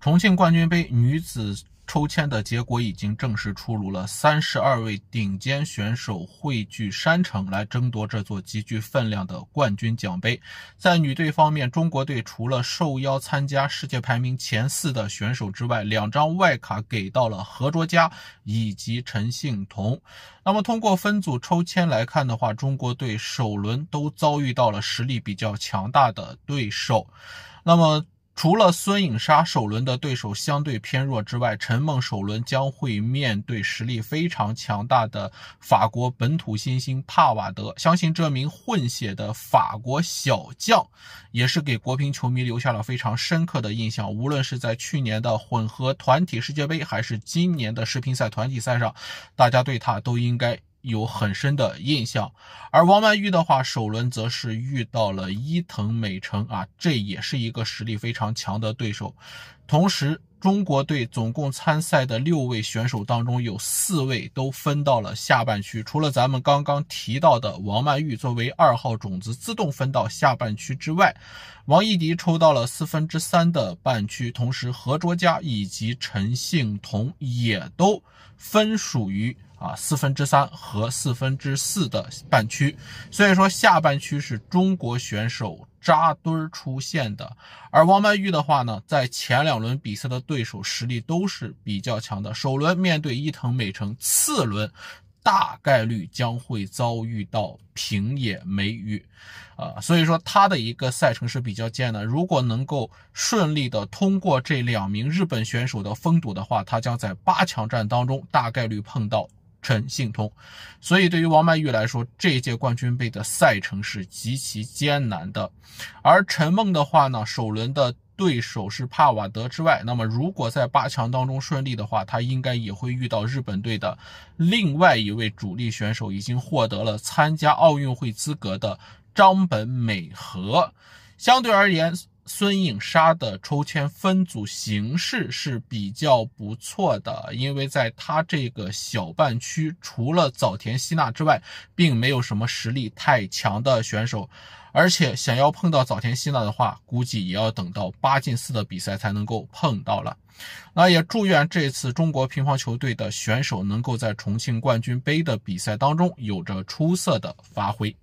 重庆冠军杯女子抽签的结果已经正式出炉了，三十二位顶尖选手汇聚山城来争夺这座极具分量的冠军奖杯。在女队方面，中国队除了受邀参加世界排名前四的选手之外，两张外卡给到了何卓佳以及陈幸同。那么，通过分组抽签来看的话，中国队首轮都遭遇到了实力比较强大的对手。那么。除了孙颖莎首轮的对手相对偏弱之外，陈梦首轮将会面对实力非常强大的法国本土新星帕瓦德。相信这名混血的法国小将，也是给国乒球迷留下了非常深刻的印象。无论是在去年的混合团体世界杯，还是今年的世乒赛团体赛上，大家对他都应该。有很深的印象，而王曼昱的话，首轮则是遇到了伊藤美诚啊，这也是一个实力非常强的对手。同时，中国队总共参赛的六位选手当中，有四位都分到了下半区。除了咱们刚刚提到的王曼昱作为二号种子自动分到下半区之外，王艺迪抽到了四分之三的半区，同时何卓佳以及陈幸同也都分属于。啊，四分之三和四分之四的半区，所以说下半区是中国选手扎堆儿出现的。而王曼昱的话呢，在前两轮比赛的对手实力都是比较强的。首轮面对伊藤美诚，次轮大概率将会遭遇到平野美宇，啊，所以说他的一个赛程是比较艰难。如果能够顺利的通过这两名日本选手的封堵的话，他将在八强战当中大概率碰到。陈幸通，所以对于王曼玉来说，这一届冠军杯的赛程是极其艰难的。而陈梦的话呢，首轮的对手是帕瓦德之外，那么如果在八强当中顺利的话，她应该也会遇到日本队的另外一位主力选手，已经获得了参加奥运会资格的张本美和。相对而言，孙颖莎的抽签分组形式是比较不错的，因为在他这个小半区，除了早田希娜之外，并没有什么实力太强的选手。而且，想要碰到早田希娜的话，估计也要等到八进四的比赛才能够碰到了。那也祝愿这次中国乒乓球队的选手能够在重庆冠军杯的比赛当中有着出色的发挥。